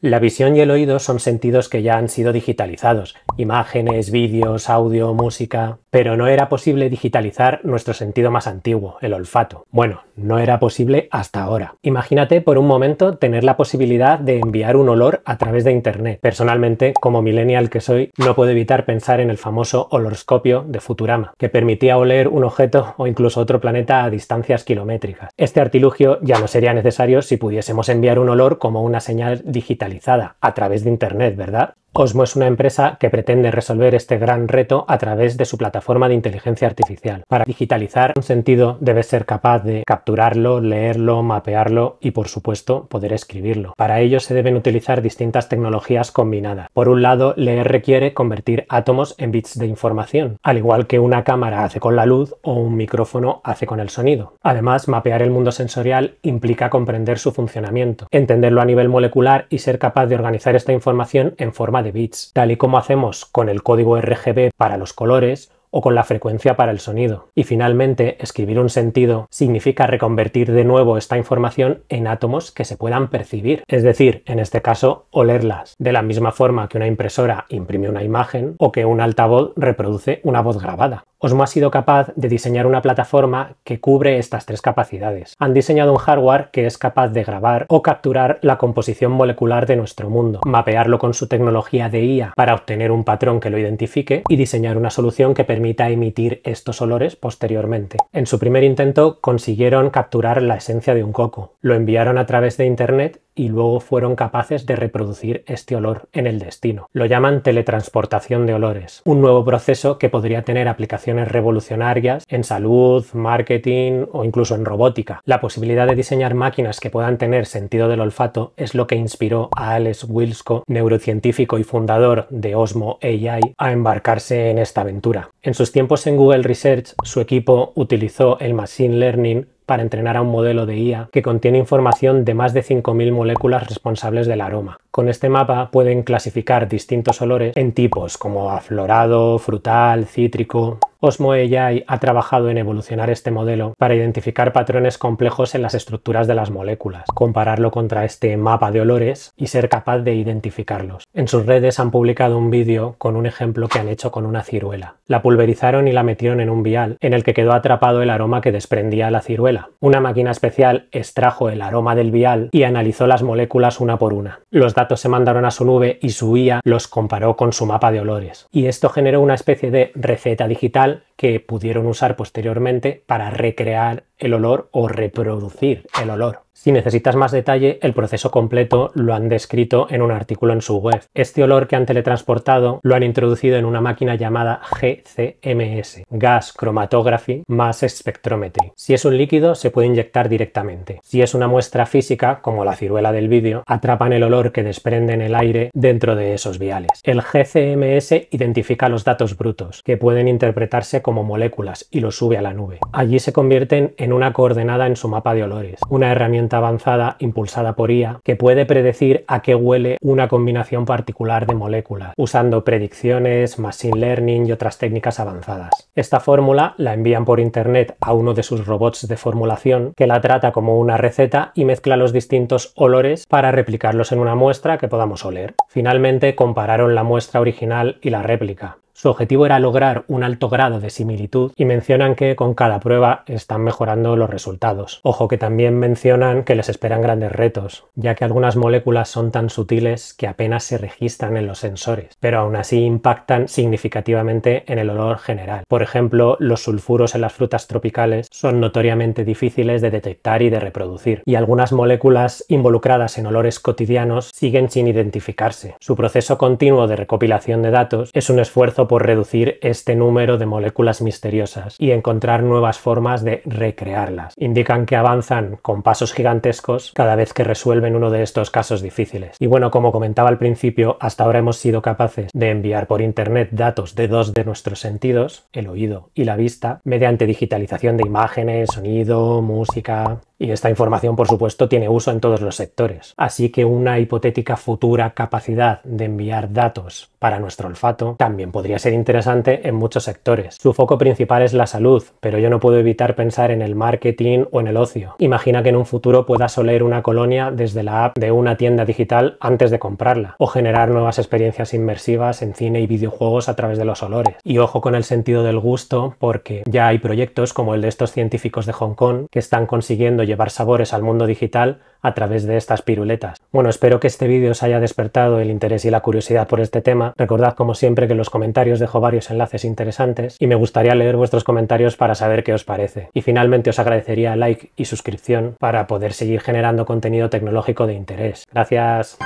La visión y el oído son sentidos que ya han sido digitalizados. Imágenes, vídeos, audio, música pero no era posible digitalizar nuestro sentido más antiguo, el olfato. Bueno, no era posible hasta ahora. Imagínate por un momento tener la posibilidad de enviar un olor a través de Internet. Personalmente, como millennial que soy, no puedo evitar pensar en el famoso olorscopio de Futurama, que permitía oler un objeto o incluso otro planeta a distancias kilométricas. Este artilugio ya no sería necesario si pudiésemos enviar un olor como una señal digitalizada, a través de Internet, ¿verdad? Osmo es una empresa que pretende resolver este gran reto a través de su plataforma de inteligencia artificial. Para digitalizar un sentido debe ser capaz de capturarlo, leerlo, mapearlo y por supuesto poder escribirlo. Para ello se deben utilizar distintas tecnologías combinadas. Por un lado, leer requiere convertir átomos en bits de información, al igual que una cámara hace con la luz o un micrófono hace con el sonido. Además, mapear el mundo sensorial implica comprender su funcionamiento, entenderlo a nivel molecular y ser capaz de organizar esta información en forma de bits, tal y como hacemos con el código RGB para los colores, o con la frecuencia para el sonido. Y finalmente, escribir un sentido significa reconvertir de nuevo esta información en átomos que se puedan percibir, es decir, en este caso, olerlas, de la misma forma que una impresora imprime una imagen o que un altavoz reproduce una voz grabada. Osmo ha sido capaz de diseñar una plataforma que cubre estas tres capacidades. Han diseñado un hardware que es capaz de grabar o capturar la composición molecular de nuestro mundo, mapearlo con su tecnología de IA para obtener un patrón que lo identifique y diseñar una solución que permita emitir estos olores posteriormente. En su primer intento consiguieron capturar la esencia de un coco. Lo enviaron a través de internet y luego fueron capaces de reproducir este olor en el destino. Lo llaman teletransportación de olores, un nuevo proceso que podría tener aplicaciones revolucionarias en salud, marketing o incluso en robótica. La posibilidad de diseñar máquinas que puedan tener sentido del olfato es lo que inspiró a Alex Wilsko, neurocientífico y fundador de Osmo AI, a embarcarse en esta aventura. En sus tiempos en Google Research, su equipo utilizó el Machine Learning para entrenar a un modelo de IA que contiene información de más de 5.000 moléculas responsables del aroma. Con este mapa pueden clasificar distintos olores en tipos como aflorado, frutal, cítrico... Osmo AI ha trabajado en evolucionar este modelo para identificar patrones complejos en las estructuras de las moléculas, compararlo contra este mapa de olores y ser capaz de identificarlos. En sus redes han publicado un vídeo con un ejemplo que han hecho con una ciruela. La pulverizaron y la metieron en un vial en el que quedó atrapado el aroma que desprendía la ciruela. Una máquina especial extrajo el aroma del vial y analizó las moléculas una por una. Los datos se mandaron a su nube y su IA los comparó con su mapa de olores. Y esto generó una especie de receta digital que pudieron usar posteriormente para recrear el olor o reproducir el olor. Si necesitas más detalle, el proceso completo lo han descrito en un artículo en su web. Este olor que han teletransportado lo han introducido en una máquina llamada GCMS, Gas Chromatography más Spectrometry. Si es un líquido, se puede inyectar directamente. Si es una muestra física, como la ciruela del vídeo, atrapan el olor que desprende en el aire dentro de esos viales. El GCMS identifica los datos brutos, que pueden interpretarse como moléculas y los sube a la nube. Allí se convierten en una coordenada en su mapa de olores, una herramienta avanzada impulsada por IA que puede predecir a qué huele una combinación particular de moléculas, usando predicciones, machine learning y otras técnicas avanzadas. Esta fórmula la envían por internet a uno de sus robots de formulación que la trata como una receta y mezcla los distintos olores para replicarlos en una muestra que podamos oler. Finalmente compararon la muestra original y la réplica su objetivo era lograr un alto grado de similitud y mencionan que con cada prueba están mejorando los resultados. Ojo que también mencionan que les esperan grandes retos, ya que algunas moléculas son tan sutiles que apenas se registran en los sensores, pero aún así impactan significativamente en el olor general. Por ejemplo, los sulfuros en las frutas tropicales son notoriamente difíciles de detectar y de reproducir, y algunas moléculas involucradas en olores cotidianos siguen sin identificarse. Su proceso continuo de recopilación de datos es un esfuerzo por reducir este número de moléculas misteriosas y encontrar nuevas formas de recrearlas. Indican que avanzan con pasos gigantescos cada vez que resuelven uno de estos casos difíciles. Y bueno, como comentaba al principio, hasta ahora hemos sido capaces de enviar por Internet datos de dos de nuestros sentidos, el oído y la vista, mediante digitalización de imágenes, sonido, música, y esta información, por supuesto, tiene uso en todos los sectores. Así que una hipotética futura capacidad de enviar datos para nuestro olfato también podría ser interesante en muchos sectores. Su foco principal es la salud, pero yo no puedo evitar pensar en el marketing o en el ocio. Imagina que en un futuro puedas oler una colonia desde la app de una tienda digital antes de comprarla, o generar nuevas experiencias inmersivas en cine y videojuegos a través de los olores. Y ojo con el sentido del gusto, porque ya hay proyectos como el de estos científicos de Hong Kong que están consiguiendo llevar sabores al mundo digital a través de estas piruletas. Bueno, espero que este vídeo os haya despertado el interés y la curiosidad por este tema. Recordad como siempre que en los comentarios dejo varios enlaces interesantes y me gustaría leer vuestros comentarios para saber qué os parece. Y finalmente os agradecería like y suscripción para poder seguir generando contenido tecnológico de interés. Gracias.